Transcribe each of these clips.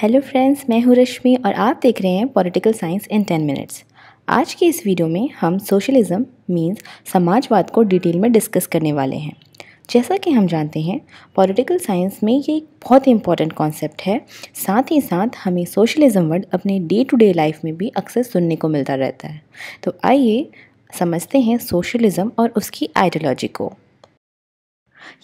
hello friends मैं हूँ रश्मि और आप देख रहे हैं political science in ten minutes आज के इस वीडियो में हम सोशलिज़म मीन्स समाजवाद को डिटेल में डिस्कस करने वाले हैं जैसा कि हम जानते हैं पॉलिटिकल साइंस में ये एक बहुत ही इंपॉर्टेंट कॉन्सेप्ट है साथ ही साथ हमें सोशलिज़म वर्ड अपने डे टू डे लाइफ में भी अक्सर सुनने को मिलता रहता है तो आइए समझते हैं सोशलिज़म और उसकी आइडियोलॉजी को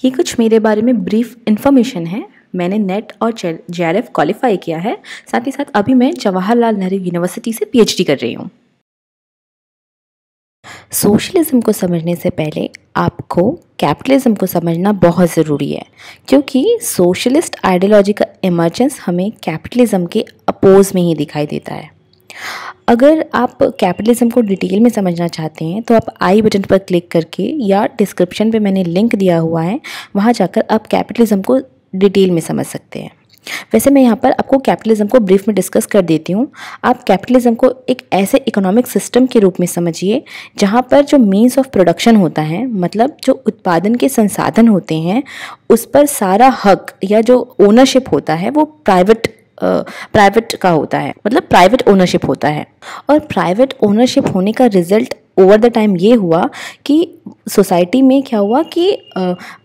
ये कुछ मेरे बारे में ब्रीफ इन्फॉर्मेशन है मैंने नेट और जेआरएफ क्वालिफाई किया है साथ ही साथ अभी मैं जवाहरलाल नेहरू यूनिवर्सिटी से पी कर रही हूँ सोशलिज्म को समझने से पहले आपको कैपिटलिज्म को समझना बहुत ज़रूरी है क्योंकि सोशलिस्ट आइडियोलॉजी का इमर्जेंस हमें कैपिटलिज्म के अपोज में ही दिखाई देता है अगर आप कैपिटलिज्म को डिटेल में समझना चाहते हैं तो आप आई बटन पर क्लिक करके या डिस्क्रिप्शन पे मैंने लिंक दिया हुआ है वहाँ जाकर आप कैपिटलिज्म को डिटेल में समझ सकते हैं वैसे मैं यहाँ पर आपको कैपिटलिज्म को ब्रीफ में डिस्कस कर देती हूँ आप कैपिटलिज्म को एक ऐसे इकोनॉमिक सिस्टम के रूप में समझिए जहाँ पर जो मीन्स ऑफ प्रोडक्शन होता है मतलब जो उत्पादन के संसाधन होते हैं उस पर सारा हक या जो ओनरशिप होता है वो प्राइवेट प्राइवेट का होता है मतलब प्राइवेट ओनरशिप होता है और प्राइवेट ओनरशिप होने का रिजल्ट ओवर द टाइम ये हुआ कि सोसाइटी में क्या हुआ कि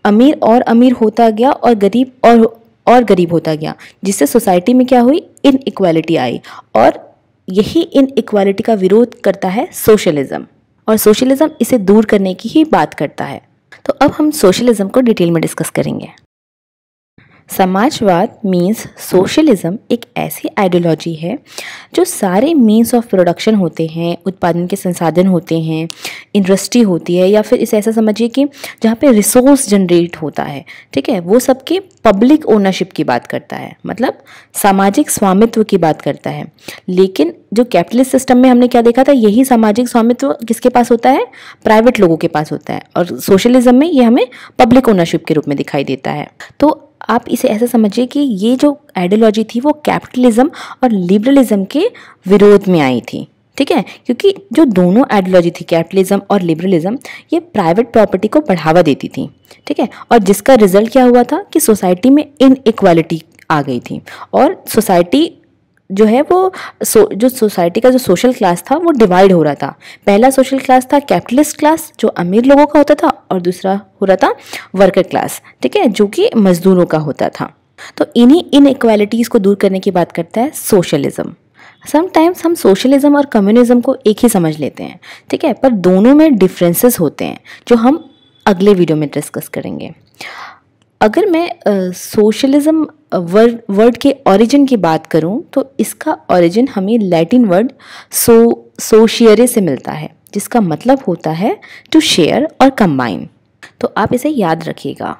अमीर और अमीर होता गया और गरीब और और गरीब होता गया जिससे सोसाइटी में क्या हुई इक्वालिटी आई और यही इक्वालिटी का विरोध करता है सोशलिज्म और सोशलिज्म इसे दूर करने की ही बात करता है तो अब हम सोशलिज्म को डिटेल में डिस्कस करेंगे समाजवाद मीन्स सोशलिज्म एक ऐसी आइडियोलॉजी है जो सारे मीन्स ऑफ प्रोडक्शन होते हैं उत्पादन के संसाधन होते हैं इंडस्ट्री होती है या फिर इसे ऐसा समझिए कि जहाँ पे रिसोर्स जनरेट होता है ठीक है वो सबके पब्लिक ओनरशिप की बात करता है मतलब सामाजिक स्वामित्व की बात करता है लेकिन जो कैपिटलिस्ट सिस्टम में हमने क्या देखा था यही सामाजिक स्वामित्व किसके पास होता है प्राइवेट लोगों के पास होता है और सोशलिज्म में ये हमें पब्लिक ओनरशिप के रूप में दिखाई देता है तो आप इसे ऐसा समझिए कि ये जो आइडियोलॉजी थी वो कैपिटलिज्म और लिबरलिज्म के विरोध में आई थी ठीक है क्योंकि जो दोनों आइडियोलॉजी थी कैपिटलिज्म और लिबरलिज्म ये प्राइवेट प्रॉपर्टी को बढ़ावा देती थी ठीक है और जिसका रिजल्ट क्या हुआ था कि सोसाइटी में इनइक्वालिटी आ गई थी और सोसाइटी जो है वो सो, जो सोसाइटी का जो सोशल क्लास था वो डिवाइड हो रहा था पहला सोशल क्लास था कैपिटलिस्ट क्लास जो अमीर लोगों का होता था और दूसरा हो रहा था वर्कर क्लास ठीक है जो कि मजदूरों का होता था तो इन्हीं इनक्वालिटीज़ को दूर करने की बात करता है सोशलिज्म समटाइम्स हम सोशलिज्म और कम्युनिज्म को एक ही समझ लेते हैं ठीक है पर दोनों में डिफरेंसेस होते हैं जो हम अगले वीडियो में डिस्कस करेंगे अगर मैं सोशलिज्म वर्ड वर्ड के ओरिजिन की बात करूं तो इसका ओरिजिन हमें लैटिन वर्ड सो सोशियरे से मिलता है जिसका मतलब होता है टू शेयर और कंबाइन तो आप इसे याद रखिएगा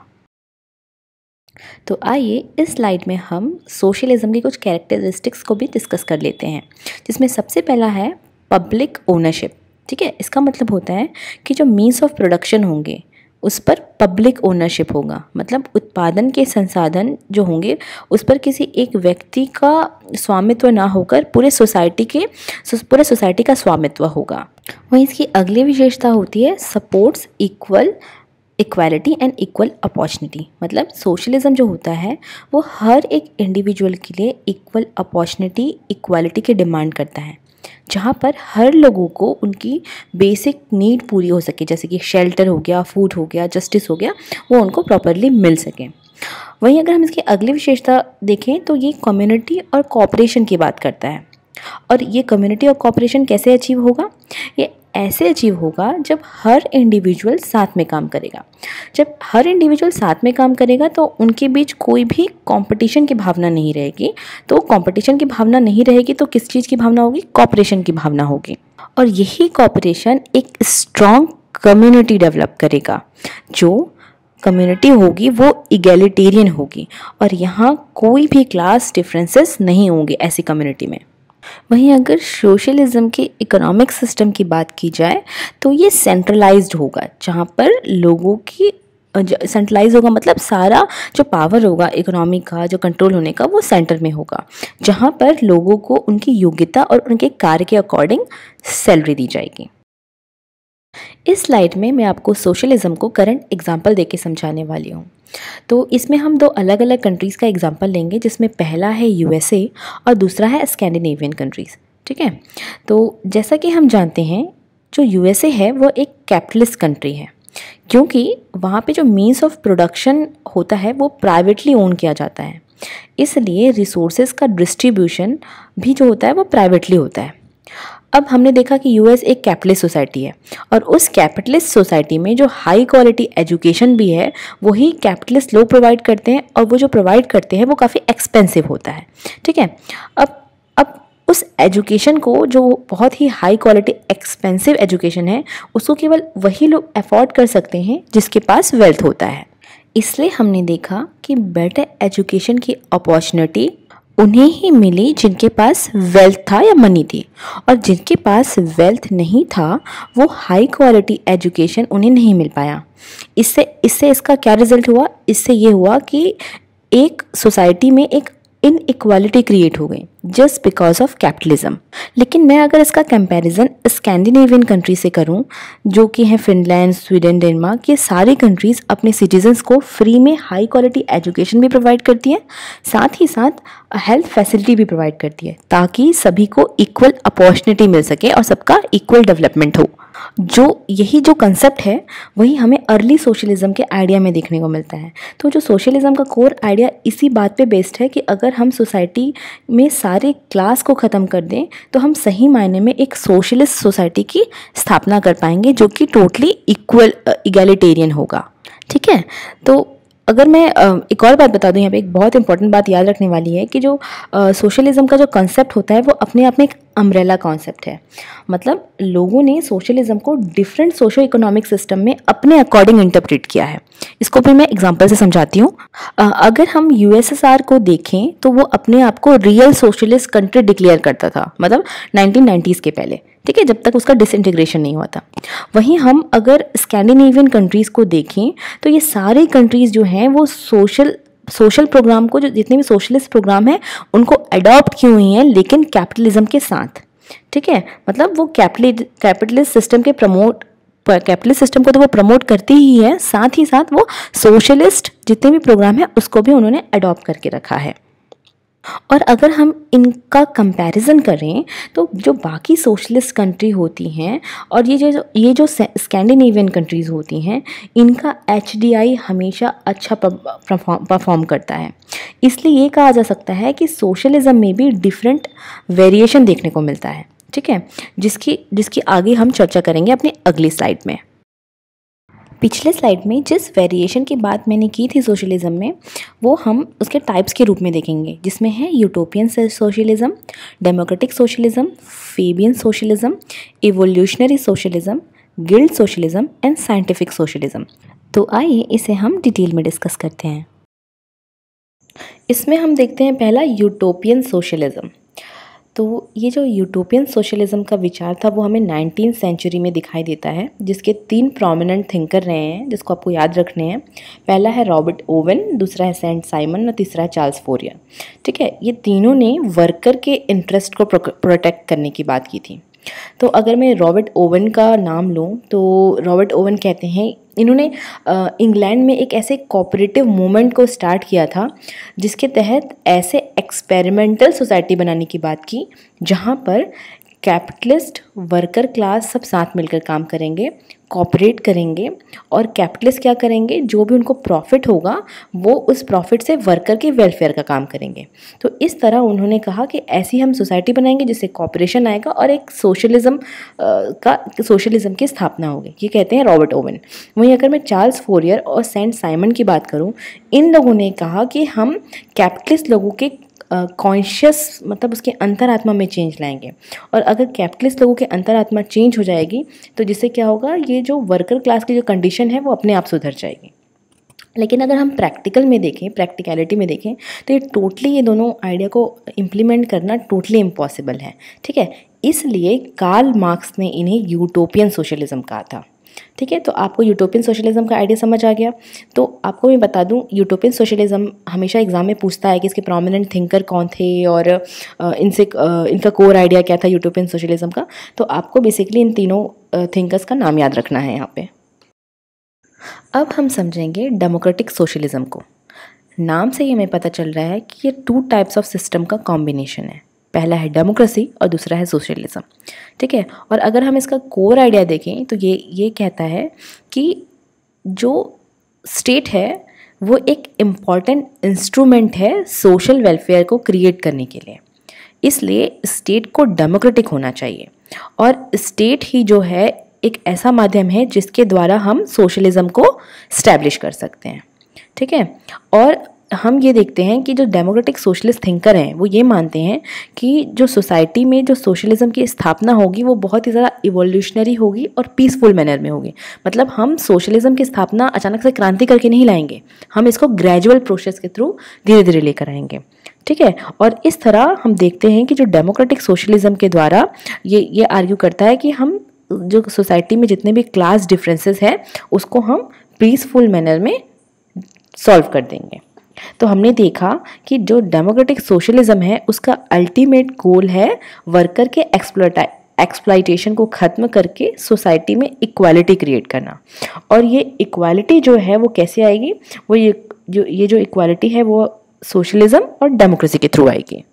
तो आइए इस स्लाइड में हम सोशलिज्म की कुछ कैरेक्टरिस्टिक्स को भी डिस्कस कर लेते हैं जिसमें सबसे पहला है पब्लिक ओनरशिप ठीक है इसका मतलब होता है कि जो मीन्स ऑफ प्रोडक्शन होंगे उस पर पब्लिक ओनरशिप होगा मतलब उत्पादन के संसाधन जो होंगे उस पर किसी एक व्यक्ति का स्वामित्व ना होकर पूरे सोसाइटी के पूरे सोसाइटी का स्वामित्व होगा वहीं इसकी अगली विशेषता होती है supports equal equality and equal opportunity मतलब सोशलिज्म जो होता है वो हर एक इंडिविजुअल के लिए इक्वल अपॉर्चुनिटी इक्वालिटी की डिमांड करता है जहाँ पर हर लोगों को उनकी बेसिक नीड पूरी हो सके जैसे कि शेल्टर हो गया फूड हो गया जस्टिस हो गया वो उनको प्रॉपरली मिल सके वहीं अगर हम इसकी अगली विशेषता देखें तो ये कम्युनिटी और कॉपरेशन की बात करता है और ये कम्युनिटी और कॉपरेशन कैसे अचीव होगा ये ऐसे अचीव होगा जब हर इंडिविजुअल साथ में काम करेगा जब हर इंडिविजुअल साथ में काम करेगा तो उनके बीच कोई भी कंपटीशन की भावना नहीं रहेगी तो कंपटीशन की भावना नहीं रहेगी तो किस चीज़ की भावना होगी कॉपरेशन की भावना होगी और यही कॉपरेशन एक स्ट्रॉन्ग कम्युनिटी डेवलप करेगा जो कम्युनिटी होगी वो इगेलिटेरियन होगी और यहाँ कोई भी क्लास डिफरेंसेस नहीं होंगे ऐसी कम्युनिटी में वहीं अगर सोशलिज्म के इकोनॉमिक सिस्टम की बात की जाए तो ये सेंट्रलाइज्ड होगा जहाँ पर लोगों की सेंट्रलाइज होगा मतलब सारा जो पावर होगा इकोनॉमी का जो कंट्रोल होने का वो सेंटर में होगा जहाँ पर लोगों को उनकी योग्यता और उनके कार्य के अकॉर्डिंग सैलरी दी जाएगी इस स्लाइड में मैं आपको सोशलिज़्म को करंट एग्जाम्पल देके समझाने वाली हूँ तो इसमें हम दो अलग अलग कंट्रीज़ का एग्जाम्पल लेंगे जिसमें पहला है यूएसए और दूसरा है स्कैंडिनेवियन कंट्रीज़ ठीक है तो जैसा कि हम जानते हैं जो यूएसए है वो एक कैपिटलिस्ट कंट्री है क्योंकि वहाँ पे जो मीन्स ऑफ प्रोडक्शन होता है वो प्राइवेटली ओन किया जाता है इसलिए रिसोर्सेज का डिस्ट्रीब्यूशन भी जो होता है वो प्राइवेटली होता है अब हमने देखा कि यूएस एक कैपिटलिस्ट सोसाइटी है और उस कैपिटलिस्ट सोसाइटी में जो हाई क्वालिटी एजुकेशन भी है वही कैपिटलिस्ट लोग प्रोवाइड करते हैं और वो जो प्रोवाइड करते हैं वो काफ़ी एक्सपेंसिव होता है ठीक है अब अब उस एजुकेशन को जो बहुत ही हाई क्वालिटी एक्सपेंसिव एजुकेशन है उसको केवल वही लोग अफोर्ड कर सकते हैं जिसके पास वेल्थ होता है इसलिए हमने देखा कि बेटर एजुकेशन की अपॉर्चुनिटी उन्हें ही मिली जिनके पास वेल्थ था या मनी थी और जिनके पास वेल्थ नहीं था वो हाई क्वालिटी एजुकेशन उन्हें नहीं मिल पाया इससे इससे इसका क्या रिजल्ट हुआ इससे ये हुआ कि एक सोसाइटी में एक इनइक्वालिटी क्रिएट हो गई जस्ट बिकॉज ऑफ कैपिटलिज्म लेकिन मैं अगर इसका कंपैरिजन स्कैंडिनेवियन कंट्री से करूं जो कि हैं फिनलैंड स्वीडन डेनमार्क ये सारी कंट्रीज़ अपने सिटीजन्स को फ्री में हाई क्वालिटी एजुकेशन भी प्रोवाइड करती हैं साथ ही साथ हेल्थ फैसिलिटी भी प्रोवाइड करती है ताकि सभी को इक्वल अपॉर्चुनिटी मिल सके और सबका इक्वल डेवलपमेंट हो जो यही जो कंसेप्ट है वही हमें अर्ली सोशलिज्म के आइडिया में देखने को मिलता है तो जो सोशलिज्म का कोर आइडिया इसी बात पे बेस्ड है कि अगर हम सोसाइटी में सा सारे क्लास को ख़त्म कर दें तो हम सही मायने में एक सोशलिस्ट सोसाइटी की स्थापना कर पाएंगे जो कि टोटली इक्वल इगेलिटेरियन होगा ठीक है तो अगर मैं एक और बात बता दूं यहाँ पे एक बहुत इंपॉर्टेंट बात याद रखने वाली है कि जो सोशलिज्म का जो कंसेप्ट होता है वो अपने आप में एक अम्ब्रेला कॉन्सेप्ट है मतलब लोगों ने सोशलिज्म को डिफरेंट सोशो इकोनॉमिक सिस्टम में अपने अकॉर्डिंग इंटरप्रेट किया है इसको भी मैं एग्जांपल से समझाती हूँ अगर हम यूएसएसआर को देखें तो वो अपने आप को रियल सोशलिस्ट कंट्री डिक्लेयर करता था मतलब नाइनटीन के पहले ठीक है जब तक उसका डिसइंटीग्रेशन नहीं हुआ था वहीं हम अगर स्कैंडिनेवियन कंट्रीज़ को देखें तो ये सारे कंट्रीज़ जो हैं वो सोशल सोशल प्रोग्राम को जो जितने भी सोशलिस्ट प्रोग्राम हैं उनको अडॉप्ट की हुई हैं लेकिन कैपिटलिज्म के साथ ठीक है मतलब वो कैपिटलि कैपिटलिस्ट सिस्टम के प्रमोट कैपिटलिस्ट सिस्टम को तो वो प्रमोट करती ही है साथ ही साथ वो सोशलिस्ट जितने भी प्रोग्राम है उसको भी उन्होंने अडॉप्ट करके रखा है और अगर हम इनका कंपैरिजन करें तो जो बाकी सोशलिस्ट कंट्री होती हैं और ये जो ये जो स्कैंडिनेवियन कंट्रीज़ होती हैं इनका एच हमेशा अच्छा परफॉर्म करता है इसलिए ये कहा जा सकता है कि सोशलिज़म में भी डिफरेंट वेरिएशन देखने को मिलता है ठीक है जिसकी जिसकी आगे हम चर्चा करेंगे अपने अगली स्लाइड में पिछले स्लाइड में जिस वेरिएशन की बात मैंने की थी सोशलिज्म में वो हम उसके टाइप्स के रूप में देखेंगे जिसमें है utopian socialism democratic socialism Fabian socialism evolutionary socialism guild socialism and scientific socialism तो आइए इसे हम डिटेल में डिस्कस करते हैं इसमें हम देखते हैं पहला यूटोपियन सोशलिज्म तो ये जो यूटोपियन सोशलिज़म का विचार था वो हमें नाइनटीन सेंचुरी में दिखाई देता है जिसके तीन प्रोमिनेंट थिंकर रहे हैं जिसको आपको याद रखने हैं पहला है रॉबर्ट ओवन दूसरा है सेंट साइमन और तीसरा है चार्ल्स फोरिया ठीक है ये तीनों ने वर्कर के इंटरेस्ट को प्रोटेक्ट करने की बात की थी तो अगर मैं रॉबर्ट ओवन का नाम लूँ तो रॉबर्ट ओवन कहते हैं इन्होंने इंग्लैंड में एक ऐसे कोऑपरेटिव मूवमेंट को स्टार्ट किया था जिसके तहत ऐसे एक्सपेरिमेंटल सोसाइटी बनाने की बात की जहाँ पर कैपिटलिस्ट वर्कर क्लास सब साथ मिलकर काम करेंगे कॉपरेट करेंगे और कैपिटलिस्ट क्या करेंगे जो भी उनको प्रॉफिट होगा वो उस प्रॉफिट से वर्कर के वेलफेयर का काम करेंगे तो इस तरह उन्होंने कहा कि ऐसी हम सोसाइटी बनाएंगे जिससे कॉपरेशन आएगा और एक सोशलिज्म का सोशलिज्म की स्थापना होगी ये कहते हैं रॉबर्ट ओवन वहीं अगर मैं चार्ल्स फोरियर और सेंट साइमन की बात करूँ इन लोगों ने कहा कि हम कैपिटलिस्ट लोगों के कॉन्शियस मतलब उसके अंतरात्मा में चेंज लाएंगे और अगर कैपिटलिस्ट लोगों के अंतरात्मा चेंज हो जाएगी तो जिससे क्या होगा ये जो वर्कर क्लास की जो कंडीशन है वो अपने आप सुधर जाएगी लेकिन अगर हम प्रैक्टिकल में देखें प्रैक्टिकलिटी में देखें तो ये टोटली ये दोनों आइडिया को इम्प्लीमेंट करना टोटली इम्पॉसिबल है ठीक है इसलिए कार्ल मार्क्स ने इन्हें यूटोपियन सोशलिज्म कहा था ठीक है तो आपको यूटोपियन सोशलिज्म का आइडिया समझ आ गया तो आपको मैं बता दूं यूटोपियन सोशलिज्म हमेशा एग्ज़ाम में पूछता है कि इसके प्रोमिनेंट थिंकर कौन थे और इनसे इनका कोर आइडिया क्या था यूटोपियन सोशलिज्म का तो आपको बेसिकली इन तीनों थिंकर्स का नाम याद रखना है यहाँ पे अब हम समझेंगे डेमोक्रेटिक सोशलिज्म को नाम से ही हमें पता चल रहा है कि ये टू टाइप्स ऑफ सिस्टम का कॉम्बिनेशन है पहला है डेमोक्रेसी और दूसरा है सोशलिज्म ठीक है और अगर हम इसका कोर आइडिया देखें तो ये ये कहता है कि जो स्टेट है वो एक इम्पॉर्टेंट इंस्ट्रूमेंट है सोशल वेलफेयर को क्रिएट करने के लिए इसलिए स्टेट को डेमोक्रेटिक होना चाहिए और स्टेट ही जो है एक ऐसा माध्यम है जिसके द्वारा हम सोशलिज़म को स्टैब्लिश कर सकते हैं ठीक है और हम ये देखते हैं कि जो डेमोक्रेटिक सोशलिस्ट थिंकर हैं वो ये मानते हैं कि जो सोसाइटी में जो सोशलिज्म की स्थापना होगी वो बहुत ही ज़्यादा इवोल्यूशनरी होगी और पीसफुल मैनर में होगी मतलब हम सोशलिज्म की स्थापना अचानक से क्रांति करके नहीं लाएंगे हम इसको ग्रेजुअल प्रोसेस के थ्रू धीरे धीरे लेकर आएंगे ठीक है और इस तरह हम देखते हैं कि जो डेमोक्रेटिक सोशलिज्म के द्वारा ये ये आर्ग्यू करता है कि हम जो सोसाइटी में जितने भी क्लास डिफरेंसेस हैं उसको हम पीसफुल मैनर में सॉल्व कर देंगे तो हमने देखा कि जो डेमोक्रेटिक सोशलिज्म है उसका अल्टीमेट गोल है वर्कर के एक्सप्लोटा एक्सप्लाइटेशन को ख़त्म करके सोसाइटी में इक्वालिटी क्रिएट करना और ये इक्वालिटी जो है वो कैसे आएगी वो ये जो ये जो इक्वालिटी है वो सोशलिज्म और डेमोक्रेसी के थ्रू आएगी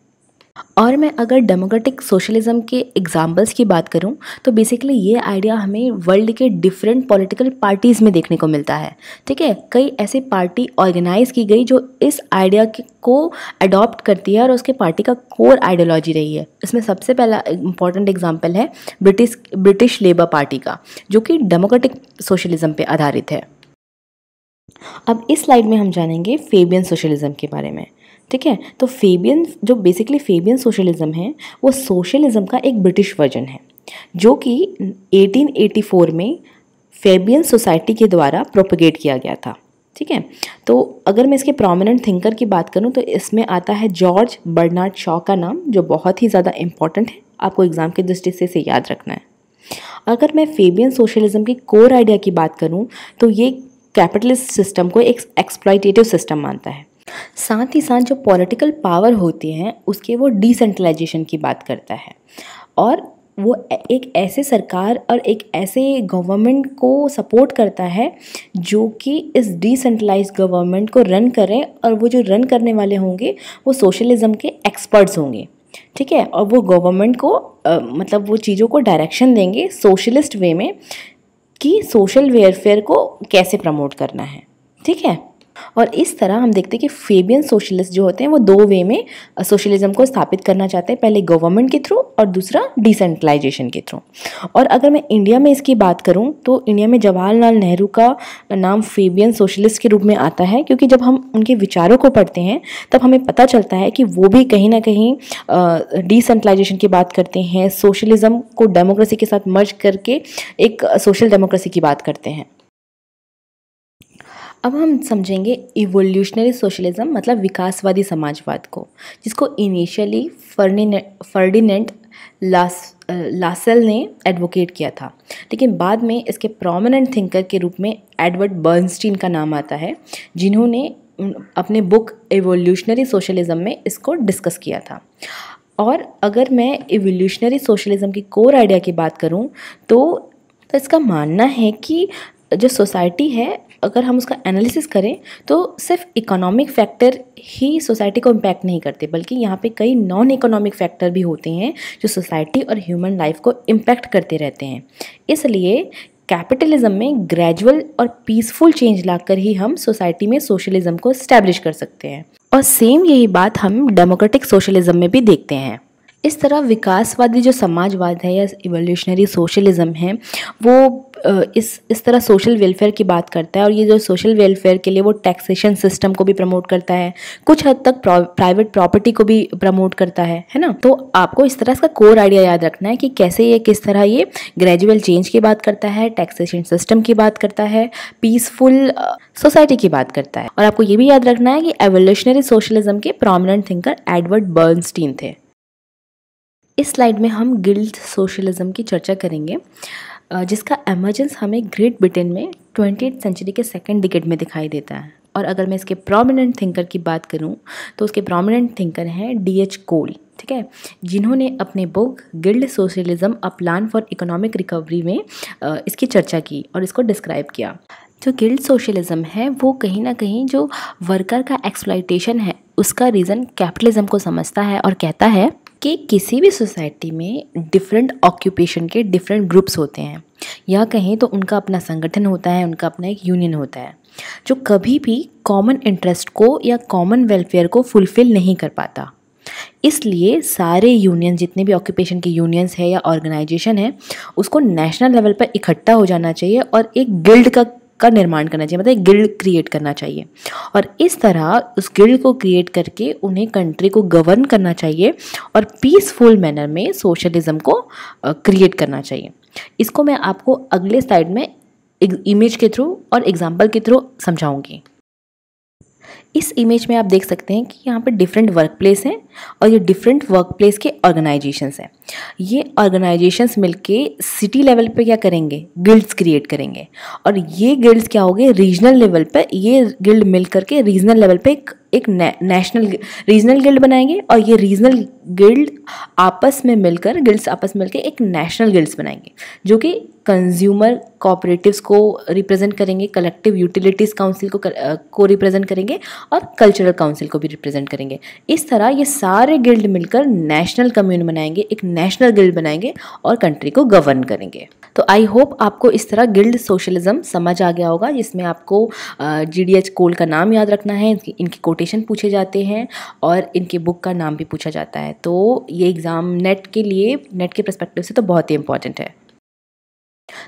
और मैं अगर डेमोक्रेटिक सोशलिज्म के एग्ज़ाम्पल्स की बात करूं तो बेसिकली ये आइडिया हमें वर्ल्ड के डिफरेंट पॉलिटिकल पार्टीज़ में देखने को मिलता है ठीक है कई ऐसे पार्टी ऑर्गेनाइज़ की गई जो इस आइडिया को अडॉप्ट करती है और उसके पार्टी का कोर आइडियोलॉजी रही है इसमें सबसे पहला इंपॉर्टेंट एग्जाम्पल है ब्रिटिश ब्रिटिश लेबर पार्टी का जो कि डेमोक्रेटिक सोशलिज़म पर आधारित है अब इस स्लाइड में हम जानेंगे फेबियन सोशलिज़म के बारे में ठीक है तो फेबियन जो बेसिकली फेबियन सोशलिज्म है वो सोशलिज्म का एक ब्रिटिश वर्जन है जो कि 1884 में फेबियन सोसाइटी के द्वारा प्रोपोगेट किया गया था ठीक है तो अगर मैं इसके प्रोमिनेंट थिंकर की बात करूं तो इसमें आता है जॉर्ज बर्नार्ड शॉ का नाम जो बहुत ही ज़्यादा इम्पॉर्टेंट है आपको एग्ज़ाम की दृष्टि से इसे याद रखना है अगर मैं फेबियन सोशलिज्म की कोर आइडिया की बात करूं तो ये कैपिटलिस्ट सिस्टम को एक एक्सप्लाइटेटिव सिस्टम मानता है साथ ही साथ जो पॉलिटिकल पावर होती हैं उसके वो डिसेंट्रलाइजेशन की बात करता है और वो एक ऐसे सरकार और एक ऐसे गवर्नमेंट को सपोर्ट करता है जो कि इस डिसेंट्रलाइज गवर्नमेंट को रन करें और वो जो रन करने वाले होंगे वो सोशलिज़म के एक्सपर्ट्स होंगे ठीक है और वो गवर्नमेंट को आ, मतलब वो चीज़ों को डायरेक्शन देंगे सोशलिस्ट वे में कि सोशल वेलफेयर को कैसे प्रमोट करना है ठीक है और इस तरह हम देखते हैं कि फेबियन सोशलिस्ट जो होते हैं वो दो वे में सोशलिज्म को स्थापित करना चाहते हैं पहले गवर्नमेंट के थ्रू और दूसरा डिसेंट्रलाइजेशन के थ्रू और अगर मैं इंडिया में इसकी बात करूँ तो इंडिया में जवाहरलाल नेहरू का नाम फेबियन सोशलिस्ट के रूप में आता है क्योंकि जब हम उनके विचारों को पढ़ते हैं तब हमें पता चलता है कि वो भी कहीं ना कहीं डिसेंट्रलाइजेशन की बात करते हैं सोशलिज्म को डेमोक्रेसी के साथ मर्ज करके एक सोशल डेमोक्रेसी की बात करते हैं अब हम समझेंगे इवोल्यूशनरी सोशलिज्म मतलब विकासवादी समाजवाद को जिसको इनिशियली फर्डिनेंट लास लासेल ने एडवोकेट किया था लेकिन बाद में इसके प्रोमिनेंट थिंकर के रूप में एडवर्ड बर्नस्टीन का नाम आता है जिन्होंने अपने बुक एवोल्यूशनरी सोशलिज्म में इसको डिस्कस किया था और अगर मैं एवोल्यूशनरी सोशलिज्म की कोर आइडिया की बात करूं तो तो इसका मानना है कि जो सोसाइटी है अगर हम उसका एनालिसिस करें तो सिर्फ इकोनॉमिक फैक्टर ही सोसाइटी को इम्पैक्ट नहीं करते बल्कि यहाँ पे कई नॉन इकोनॉमिक फैक्टर भी होते हैं जो सोसाइटी और ह्यूमन लाइफ को इम्पैक्ट करते रहते हैं इसलिए कैपिटलिज्म में ग्रेजुअल और पीसफुल चेंज लाकर ही हम सोसाइटी में सोशलिज्म को इस्टेब्लिश कर सकते हैं और सेम यही बात हम डेमोक्रेटिक सोशलिज्म में भी देखते हैं इस तरह विकासवादी जो समाजवाद है या इवोल्यूशनरी सोशलिज़्म है वो इस इस तरह सोशल वेलफेयर की बात करता है और ये जो सोशल वेलफेयर के लिए वो टैक्सेशन सिस्टम को भी प्रमोट करता है कुछ हद तक प्राइवेट प्रॉपर्टी को भी प्रमोट करता है है ना तो आपको इस तरह इसका कोर आइडिया याद रखना है कि कैसे ये किस तरह ये ग्रेजुअल चेंज की बात करता है टैक्सेशन सिस्टम की बात करता है पीसफुल सोसाइटी की बात करता है और आपको ये भी याद रखना है कि एवोल्यूशनरी सोशलिज्म के प्रोमिनेंट थिंकर एडवर्ड बर्नस्टीन थे इस स्लाइड में हम गिल्ड सोशलिज़म की चर्चा करेंगे जिसका एमर्जेंस हमें ग्रेट ब्रिटेन में ट्वेंटी सेंचुरी के सेकेंड डिकेट में दिखाई देता है और अगर मैं इसके प्रोमिनेंट थिंकर की बात करूं तो उसके प्रोमिनेंट थिंकर हैं डी एच कोल ठीक है जिन्होंने अपने book guild socialism a plan for economic recovery में इसकी चर्चा की और इसको डिस्क्राइब किया जो गिल्ड सोशलिज्म है वो कहीं ना कहीं जो वर्कर का एक्सप्लाइटेशन है उसका रीज़न कैपिटलिज्म को समझता है और कहता है कि किसी भी सोसाइटी में डिफरेंट ऑक्यूपेशन के डिफरेंट ग्रुप्स होते हैं या कहें तो उनका अपना संगठन होता है उनका अपना एक यूनियन होता है जो कभी भी कॉमन इंटरेस्ट को या कॉमन वेलफेयर को फुलफ़िल नहीं कर पाता इसलिए सारे यूनियन जितने भी ऑक्यूपेशन के यूनियंस है या ऑर्गेनाइजेशन है उसको नेशनल लेवल पर इकट्ठा हो जाना चाहिए और एक गिल्ड का का निर्माण करना चाहिए मतलब गिल्ड क्रिएट करना चाहिए और इस तरह उस गिल्ड को क्रिएट करके उन्हें कंट्री को गवर्न करना चाहिए और पीसफुल मैनर में सोशलिज्म को क्रिएट करना चाहिए इसको मैं आपको अगले साइड में इमेज के थ्रू और एग्जाम्पल के थ्रू समझाऊंगी इस इमेज में आप देख सकते हैं कि यहाँ पर डिफरेंट वर्क प्लेस हैं और ये डिफरेंट वर्क प्लेस के ऑर्गेनाइजेशंस हैं ये ऑर्गेनाइजेशंस मिलके सिटी लेवल पे क्या करेंगे गिल्ड्स क्रिएट करेंगे और ये गिल्ड्स क्या होंगे रीजनल लेवल पे ये गिल्ड मिल करके रीजनल लेवल पे एक एक ने, नेशनल रीजनल गिल्ड बनाएंगे और ये रीजनल गिल्ड आपस में मिलकर गिल्ड्स आपस में मिलकर एक नेशनल गिल्ड्स बनाएंगे जो कि कंज्यूमर कोऑपरेटिव्स को रिप्रेजेंट करेंगे कलेक्टिव यूटिलिटीज़ काउंसिल को कर, uh, को रिप्रेजेंट करेंगे और कल्चरल काउंसिल को भी रिप्रेजेंट करेंगे इस तरह ये सारे गिल्ड मिलकर नेशनल कम्यून बनाएंगे एक नेशनल गिल्ड बनाएंगे और कंट्री को गवर्न करेंगे तो आई होप आपको इस तरह गिल्ड सोशलिज्म समझ आ गया होगा जिसमें आपको जी डी एच कोल का नाम याद रखना है इनकी कोट कोटेशन पूछे जाते हैं और इनके बुक का नाम भी पूछा जाता है तो ये एग्ज़ाम नेट के लिए नेट के परस्पेक्टिव से तो बहुत ही इंपॉर्टेंट है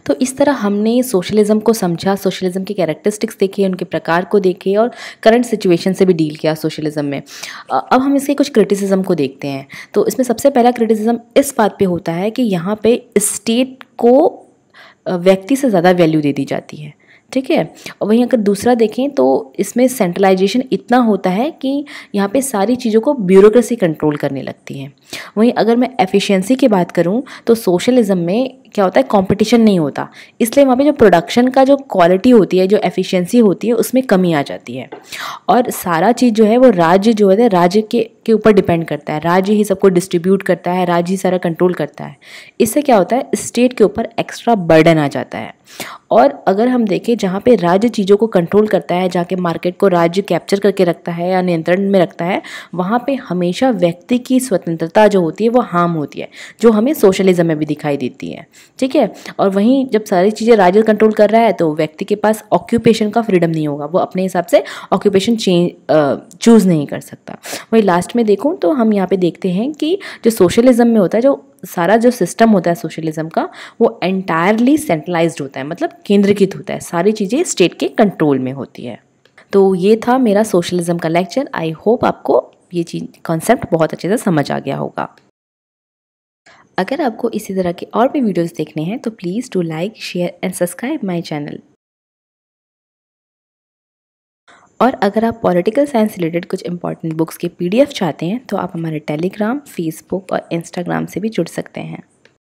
तो इस तरह हमने सोशलिज्म को समझा सोशलिज्म के कैरेक्टरिस्टिक्स देखे उनके प्रकार को देखे और करंट सिचुएशन से भी डील किया सोशलिज्म में अब हम इसके कुछ क्रिटिसिज्म को देखते हैं तो इसमें सबसे पहला क्रिटिसिज्म इस बात पे होता है कि यहाँ पे स्टेट को व्यक्ति से ज़्यादा वैल्यू दे दी जाती है ठीक है और वहीं अगर दूसरा देखें तो इसमें सेंट्रलाइजेशन इतना होता है कि यहाँ पे सारी चीज़ों को ब्यूरोक्रेसी कंट्रोल करने लगती है वहीं अगर मैं एफिशिएंसी की बात करूँ तो सोशलिज्म में क्या होता है कंपटीशन नहीं होता इसलिए वहाँ पे जो प्रोडक्शन का जो क्वालिटी होती है जो एफिशिएंसी होती है उसमें कमी आ जाती है और सारा चीज़ जो है वो राज्य जो है राज्य के के ऊपर डिपेंड करता है राज्य ही सबको डिस्ट्रीब्यूट करता है राज्य ही सारा कंट्रोल करता है इससे क्या होता है स्टेट के ऊपर एक्स्ट्रा बर्डन आ जाता है और अगर हम देखें जहाँ पे राज्य चीज़ों को कंट्रोल करता है जहाँ के मार्केट को राज्य कैप्चर करके रखता है या नियंत्रण में रखता है वहाँ पे हमेशा व्यक्ति की स्वतंत्रता जो होती है वो हार्म होती है जो हमें सोशलिज्म में भी दिखाई देती है ठीक है और वहीं जब सारी चीज़ें राज्य कंट्रोल कर रहा है तो व्यक्ति के पास ऑक्यूपेशन का फ्रीडम नहीं होगा वो अपने हिसाब से ऑक्यूपेशन चेंज चूज़ नहीं कर सकता वही लास्ट में देखूँ तो हम यहाँ पे देखते हैं कि जो सोशलिज्म में होता है जो सारा जो सिस्टम होता है सोशलिज्म का वो एंटायरली सेंट्रलाइज होता है मतलब केंद्रीकृत होता है सारी चीज़ें स्टेट के कंट्रोल में होती है तो ये था मेरा सोशलिज्म का लेक्चर आई होप आपको ये चीज कॉन्सेप्ट बहुत अच्छे से समझ आ गया होगा अगर आपको इसी तरह के और भी वीडियोस देखने हैं तो please do like share and subscribe my channel और अगर आप पॉलिटिकल साइंस रिलेटेड कुछ इंपॉर्टेंट बुक्स के पीडीएफ चाहते हैं तो आप हमारे टेलीग्राम फेसबुक और इंस्टाग्राम से भी जुड़ सकते हैं